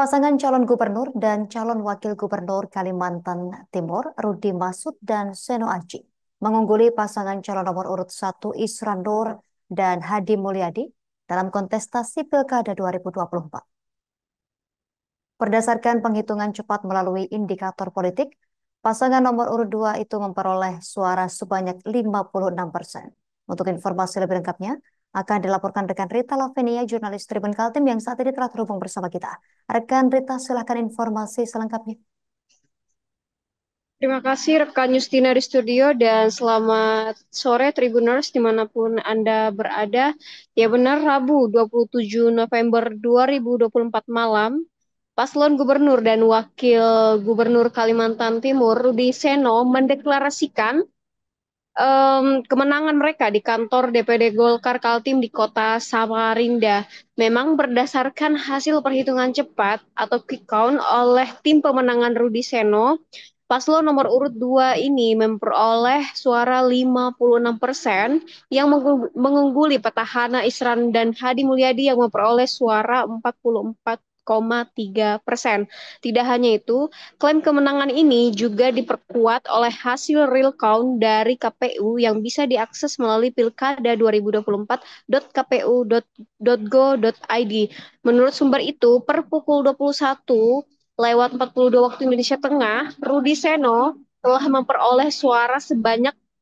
Pasangan calon gubernur dan calon wakil gubernur Kalimantan Timur Rudi Masud dan Seno Aji mengungguli pasangan calon nomor urut 1 Isran Nur dan Hadi Mulyadi dalam kontestasi Pilkada 2024. Berdasarkan penghitungan cepat melalui indikator politik, pasangan nomor urut 2 itu memperoleh suara sebanyak 56 persen. Untuk informasi lebih lengkapnya, akan dilaporkan rekan Rita Lavenia, jurnalis Tribun Kaltim yang saat ini telah terhubung bersama kita. Rekan Rita, silakan informasi selengkapnya. Terima kasih rekan Justina di studio dan selamat sore Tribuners dimanapun Anda berada. Ya benar, Rabu 27 November 2024 malam, Paslon Gubernur dan Wakil Gubernur Kalimantan Timur Rudi Seno mendeklarasikan um, kemenangan mereka di kantor DPD Golkar Kaltim di kota Samarinda. Memang berdasarkan hasil perhitungan cepat atau quick count oleh tim pemenangan Rudi Seno, Paslon nomor urut 2 ini memperoleh suara 56 persen yang mengungguli petahana Isran dan Hadi Mulyadi yang memperoleh suara 44 persen. Tidak hanya itu, klaim kemenangan ini juga diperkuat oleh hasil real count dari KPU yang bisa diakses melalui pilkada 2024.kpu.go.id. Menurut sumber itu, per pukul 21 lewat 42 waktu Indonesia Tengah, Rudi Seno telah memperoleh suara sebanyak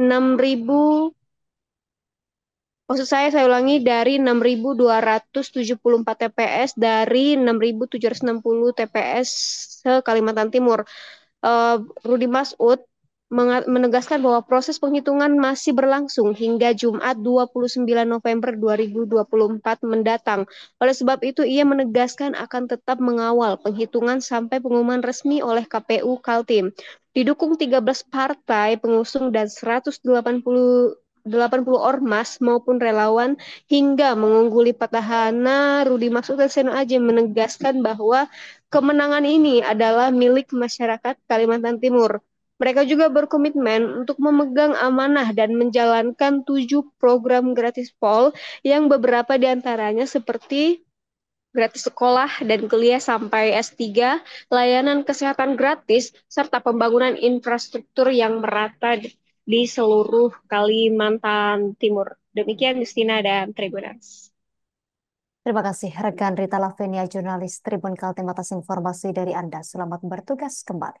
6.000 maksud saya saya ulangi dari 6.274 TPS dari 6.760 TPS se Kalimantan Timur. Uh, eh, Rudi Masud menegaskan bahwa proses penghitungan masih berlangsung hingga Jumat 29 November 2024 mendatang. Oleh sebab itu, ia menegaskan akan tetap mengawal penghitungan sampai pengumuman resmi oleh KPU Kaltim. Didukung 13 partai pengusung dan 180 80 ormas maupun relawan hingga mengungguli petahana Rudi Maksud dan Seno Aji menegaskan bahwa kemenangan ini adalah milik masyarakat Kalimantan Timur. Mereka juga berkomitmen untuk memegang amanah dan menjalankan tujuh program gratis pol yang beberapa diantaranya seperti gratis sekolah dan kuliah sampai S3, layanan kesehatan gratis, serta pembangunan infrastruktur yang merata di seluruh Kalimantan Timur. Demikian Justina dan Tribunas. Terima kasih rekan Rita Lavenia, jurnalis Tribun Kaltim atas informasi dari Anda. Selamat bertugas kembali.